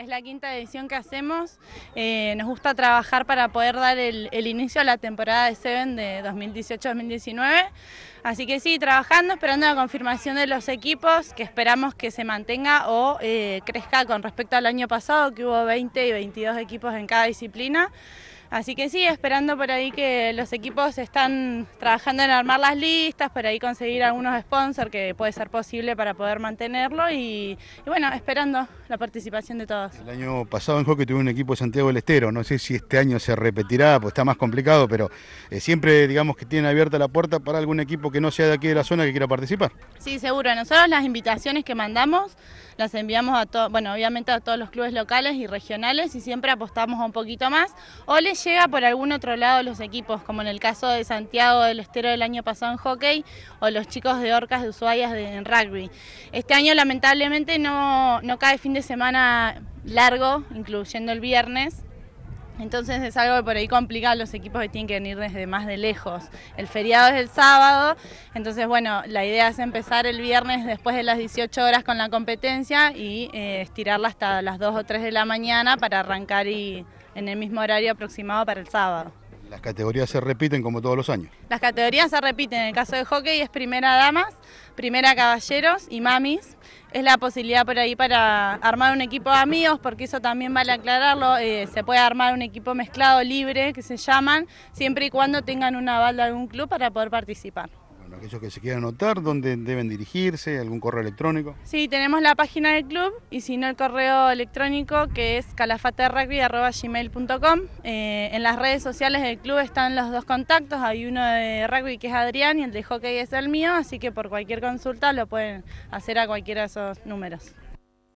Es la quinta edición que hacemos. Eh, nos gusta trabajar para poder dar el, inicio a la temporada de Seven de 2018-2019. Así que sí, trabajando, esperando la confirmación de los equipos, que esperamos que se mantenga o eh, crezca con respecto al año pasado, que hubo 20 y 22 equipos en cada disciplina. Así que sí, esperando por ahí que los equipos están trabajando en armar las listas, por ahí conseguir algunos sponsors que puede ser posible para poder mantenerlo y, bueno, esperando la participación de todos. El año pasado en hockey tuve un equipo de Santiago del Estero, no sé si este año se repetirá, pues está más complicado, pero eh, siempre digamos que tienen abierta la puerta para algún equipo que no sea de aquí de la zona que quiera participar. Sí, seguro, nosotros las invitaciones que mandamos las enviamos a todos, bueno, obviamente a todos los clubes locales y regionales y siempre apostamos un poquito más o les llega por algún otro lado los equipos, como en el caso de Santiago del Estero del año pasado en hockey o los chicos de Orcas de Ushuaia en rugby. Este año lamentablemente no, cae fin de semana largo, incluyendo el viernes, entonces es algo que por ahí complicado los equipos que tienen que venir desde más de lejos. El feriado es el sábado, entonces bueno, la idea es empezar el viernes después de las 18 horas con la competencia y eh, estirarla hasta las 2 o 3 de la mañana para arrancar y en el mismo horario aproximado para el sábado. Las categorías se repiten como todos los años. Las categorías se repiten, en el caso de hockey es primera damas, primera caballeros y mamis. Es la posibilidad por ahí para armar un equipo de amigos, porque eso también vale aclararlo, eh, se puede armar un equipo mezclado libre, que se llaman, siempre y cuando tengan una bala de algún club para poder participar aquellos que se quieran anotar, ¿dónde deben dirigirse? ¿Algún correo electrónico? Sí, tenemos la página del club y si no el correo electrónico que es calafaterrugby.com. Eh, en las redes sociales del club están los dos contactos, hay uno de rugby que es Adrián y el de hockey es el mío, así que por cualquier consulta lo pueden hacer a cualquiera de esos números.